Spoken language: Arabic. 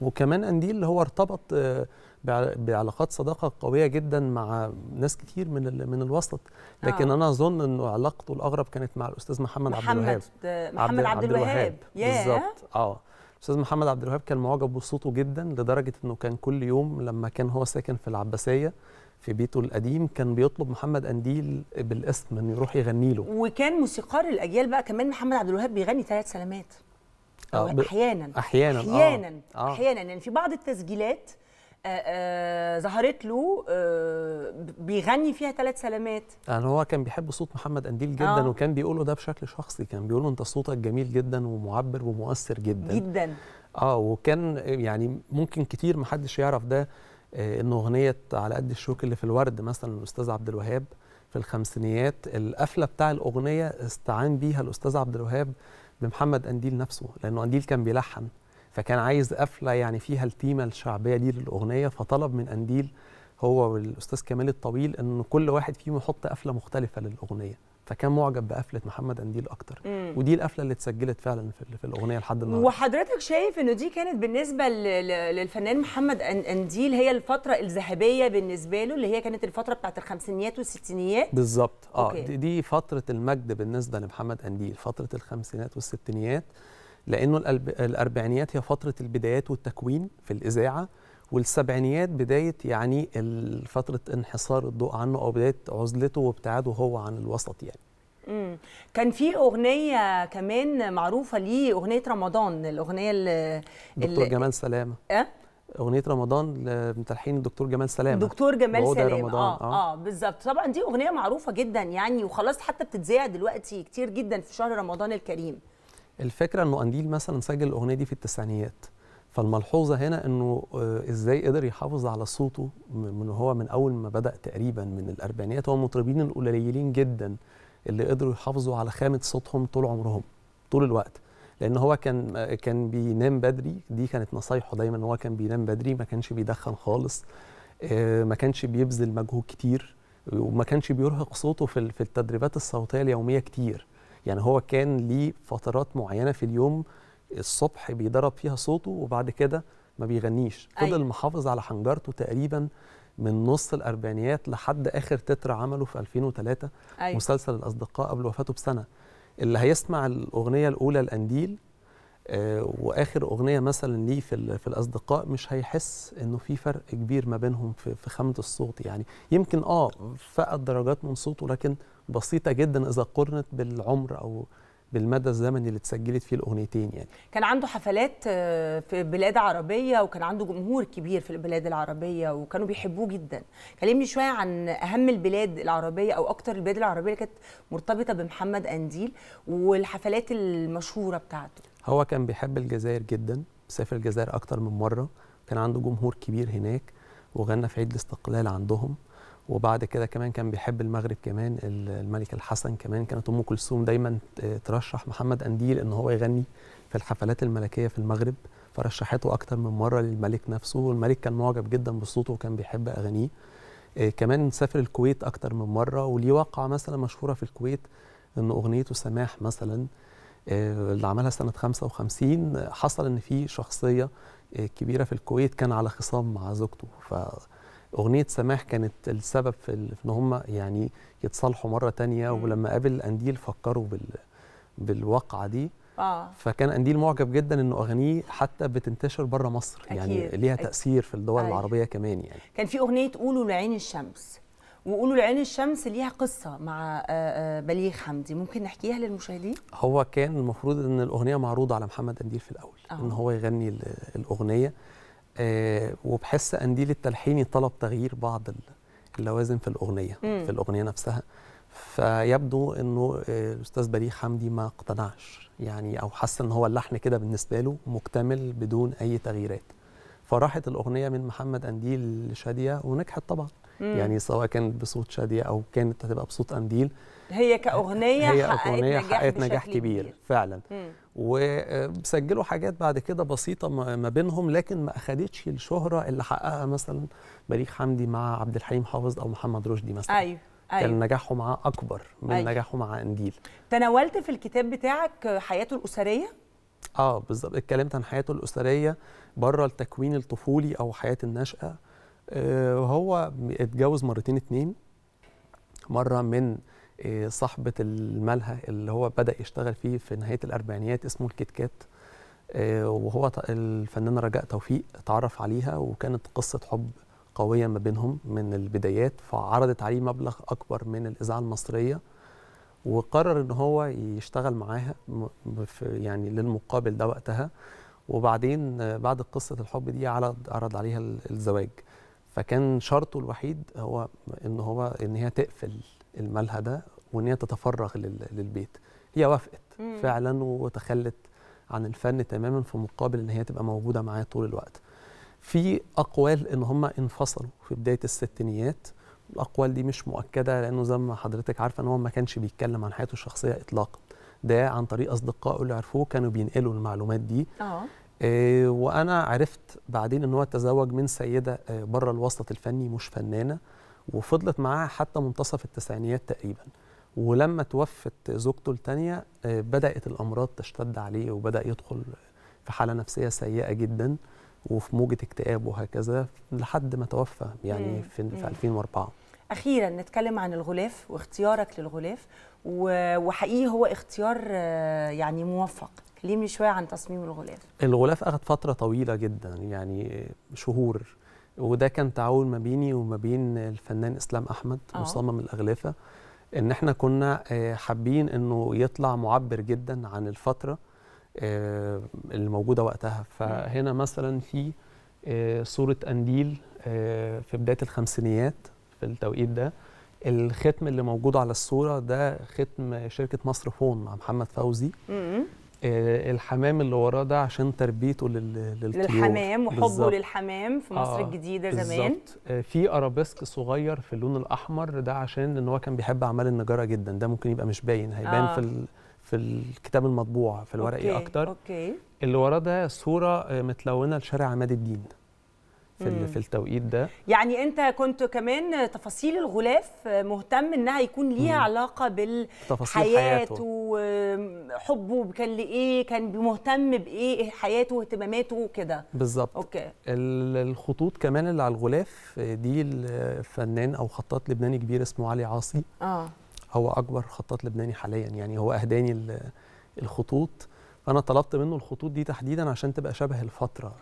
وكمان قنديل اللي هو ارتبط آه، بعلاقات صداقه قويه جدا مع ناس كتير من من الوسط لكن آه. انا اظن انه علاقته الاغرب كانت مع الاستاذ محمد, محمد آه، عبد الوهاب محمد عبد, عبد الوهاب بالظبط اه الاستاذ محمد عبد الوهاب كان معجب بصوته جدا لدرجه انه كان كل يوم لما كان هو ساكن في العباسيه في بيته القديم كان بيطلب محمد قنديل بالاسم انه يروح يغني له وكان موسيقار الاجيال بقى كمان محمد عبد الوهاب بيغني ثلاث سلامات أو احيانا احيانا آه. احيانا آه. احيانا يعني في بعض التسجيلات آه، آه، ظهرت له بيغني فيها ثلاث سلامات يعني هو كان بيحب صوت محمد قنديل جدا آه. وكان بيقوله ده بشكل شخصي كان بيقوله انت صوتك جميل جدا ومعبر ومؤثر جدا جدا اه وكان يعني ممكن كتير ما حدش يعرف ده انه اغنيه على قد الشوك اللي في الورد مثلا الاستاذ عبد الوهاب في الخمسينيات القفله بتاع الاغنيه استعان بيها الاستاذ عبد الوهاب لمحمد قنديل نفسه لانه قنديل كان بيلحن فكان عايز قفله يعني فيها التيمه الشعبيه دي للاغنيه فطلب من قنديل هو والاستاذ كمال الطويل ان كل واحد فيهم يحط قفله مختلفه للاغنيه فكان معجب بقفله محمد قنديل اكتر مم. ودي القفله اللي اتسجلت فعلا في, في الاغنيه لحد النهارده وحضرتك شايف انه دي كانت بالنسبه للفنان محمد قنديل هي الفتره الذهبيه بالنسبه له اللي هي كانت الفتره بتاعت الخمسينيات والستينيات بالظبط اه أوكي. دي, دي فتره المجد بالنسبه لمحمد قنديل فتره الخمسينات والستينيات لانه الاربعينيات هي فتره البدايات والتكوين في الاذاعه والسبعينيات بدايه يعني فتره انحصار الضوء عنه او بدايه عزلته وابتعاده هو عن الوسط يعني مم. كان في اغنيه كمان معروفه ليه اغنيه رمضان الاغنيه اللي دكتور اللي جمال سلامه أه؟ اغنيه رمضان لتلحين الدكتور جمال سلامه دكتور جمال سلامه رمضان. اه اه, آه بالظبط طبعا دي اغنيه معروفه جدا يعني وخلاص حتى بتتذاع دلوقتي كتير جدا في شهر رمضان الكريم الفكره انه قنديل مثلا سجل الاغنيه دي في التسعينيات فالملحوظه هنا انه آه، ازاي قدر يحافظ على صوته من هو من اول ما بدا تقريبا من الاربعينيات هو المطربين القليلين جدا اللي قدروا يحافظوا على خامه صوتهم طول عمرهم طول الوقت لان هو كان آه، كان بينام بدري دي كانت نصايحه دايما ان هو كان بينام بدري ما كانش بيدخن خالص آه، ما كانش بيبذل مجهود كتير وما كانش بيرهق صوته في في التدريبات الصوتيه اليوميه كتير يعني هو كان ليه فترات معينه في اليوم الصبح بيدرب فيها صوته وبعد كده ما بيغنيش فضل أيوة. محافظ على حنجرته تقريبا من نص الاربعينيات لحد اخر تتر عمله في 2003 أيوة. مسلسل الاصدقاء قبل وفاته بسنه اللي هيسمع الاغنيه الاولى القنديل آه واخر اغنيه مثلا ليه في, في الاصدقاء مش هيحس انه في فرق كبير ما بينهم في, في خامه الصوت يعني يمكن اه فقد درجات من صوته لكن بسيطه جدا اذا قرنت بالعمر او بالمدى الزمني اللي اتسجلت فيه الاغنيتين يعني كان عنده حفلات آه، في بلاد عربيه وكان عنده جمهور كبير في البلاد العربيه وكانوا بيحبوه جدا كلمني شويه عن اهم البلاد العربيه او اكتر البلاد العربيه اللي كانت مرتبطه بمحمد انديل والحفلات المشهوره بتاعته هو كان بيحب الجزائر جدا سافر الجزائر اكتر من مره كان عنده جمهور كبير هناك وغنى في عيد الاستقلال عندهم وبعد كده كمان كان بيحب المغرب كمان الملك الحسن كمان كانت ام كلثوم دايما ترشح محمد قنديل ان هو يغني في الحفلات الملكيه في المغرب فرشحته اكتر من مره للملك نفسه والملك كان معجب جدا بصوته وكان بيحب اغانيه آه، كمان سافر الكويت اكتر من مره وليه واقعه مثلا مشهوره في الكويت ان اغنيته سماح مثلا آه، اللي عملها سنه 55 حصل ان في شخصيه آه، كبيره في الكويت كان على خصام مع زوجته ف اغنيه سماح كانت السبب في ان هم يعني يتصالحوا مره تانية ولما قابل قنديل فكروا بال بالواقعه دي آه. فكان قنديل معجب جدا انه اغانيه حتى بتنتشر بره مصر يعني أكيد. يعني ليها أكيد. تاثير في الدول أيه. العربيه كمان يعني كان في اغنيه قولوا لعين الشمس وقولوا لعين الشمس ليها قصه مع آه، آه، بليغ حمدي ممكن نحكيها للمشاهدين هو كان المفروض ان الاغنيه معروضه على محمد قنديل في الاول آه. ان هو يغني الاغنيه آه، وبحس قنديل التلحيني طلب تغيير بعض اللوازم في الاغنيه مم. في الاغنيه نفسها فيبدو انه الاستاذ آه، بليغ حمدي ما اقتنعش يعني او حس ان هو اللحن كده بالنسبه له مكتمل بدون اي تغييرات فراحت الاغنيه من محمد قنديل لشاديه ونجحت طبعا مم. يعني سواء كانت بصوت شاديه او كانت هتبقى بصوت قنديل هي كاغنيه هي اغنيه حققت نجاح, نجاح كبير, كبير فعلا مم. وسجلوا حاجات بعد كده بسيطه ما بينهم لكن ما اخدتش الشهره اللي حققها مثلا بليغ حمدي مع عبد الحليم حافظ او محمد رشدي مثلا ايوه أيوة. كان نجاحه معاه اكبر من أيوة. نجاحه مع انديل تناولت في الكتاب بتاعك حياته الاسريه اه بالظبط اتكلمت عن حياته الاسريه بره التكوين الطفولي او حياه النشأة وهو آه، اتجوز مرتين اتنين مرة من آه، صاحبة الملهى اللي هو بدأ يشتغل فيه في نهاية الأربعينيات اسمه الكيت كات آه، وهو الفنانة رجاء توفيق اتعرف عليها وكانت قصة حب قوية ما بينهم من البدايات فعرضت عليه مبلغ أكبر من الإذاعة المصرية وقرر إن هو يشتغل معاها يعني للمقابل ده وقتها وبعدين بعد قصة الحب دي عرض عرض عليها الزواج فكان شرطه الوحيد هو ان هو ان هي تقفل الملهى ده وان هي تتفرغ للبيت هي وافقت فعلا وتخلت عن الفن تماما في مقابل ان هي تبقى موجوده معاه طول الوقت في اقوال ان هم انفصلوا في بدايه الستينيات الاقوال دي مش مؤكده لانه زي ما حضرتك عارفه ان هو ما كانش بيتكلم عن حياته الشخصيه اطلاقا ده عن طريق اصدقائه اللي عرفوه كانوا بينقلوا المعلومات دي أوه. آه، وانا عرفت بعدين ان هو اتزوج من سيده آه، بره الوسط الفني مش فنانه وفضلت معاها حتى منتصف التسعينيات تقريبا ولما توفت زوجته الثانيه آه، بدات الامراض تشتد عليه وبدا يدخل في حاله نفسيه سيئه جدا وفي موجه اكتئاب وهكذا لحد ما توفى يعني في, في 2004 اخيرا نتكلم عن الغلاف واختيارك للغلاف وحقيقي هو اختيار يعني موفق كلمني شويه عن تصميم الغلاف الغلاف اخذ فتره طويله جدا يعني شهور وده كان تعاون ما بيني وما بين الفنان اسلام احمد أوه. مصمم الاغلفه ان احنا كنا آه، حابين انه يطلع معبر جدا عن الفتره آه، اللي موجوده وقتها فهنا مثلا في آه، صوره قنديل في بدايه الخمسينيات في التوقيت ده الختم اللي موجود على الصوره ده ختم شركه مصر فون مع محمد فوزي آه، الحمام اللي وراه ده عشان تربيته لل... للطيور للحمام وحبه بالزبط. للحمام في مصر آه الجديده زمان بالظبط آه، في ارابيسك صغير في اللون الاحمر ده عشان ان هو كان بيحب اعمال النجاره جدا ده ممكن يبقى مش باين هيبان آه. في ال... في الكتاب المطبوع في الورقي أوكي. اكتر اوكي اللي وراه ده صوره آه، متلونه لشارع عماد الدين في مم. في التوقيت ده يعني انت كنت كمان تفاصيل الغلاف مهتم انها يكون ليها مم. علاقه بالحياه وحبه كان لايه كان مهتم بايه حياته واهتماماته وكده بالظبط اوكي الخطوط كمان اللي على الغلاف دي الفنان او خطاط لبناني كبير اسمه علي عاصي اه هو اكبر خطاط لبناني حاليا يعني هو اهداني الخطوط فانا طلبت منه الخطوط دي تحديدا عشان تبقى شبه الفتره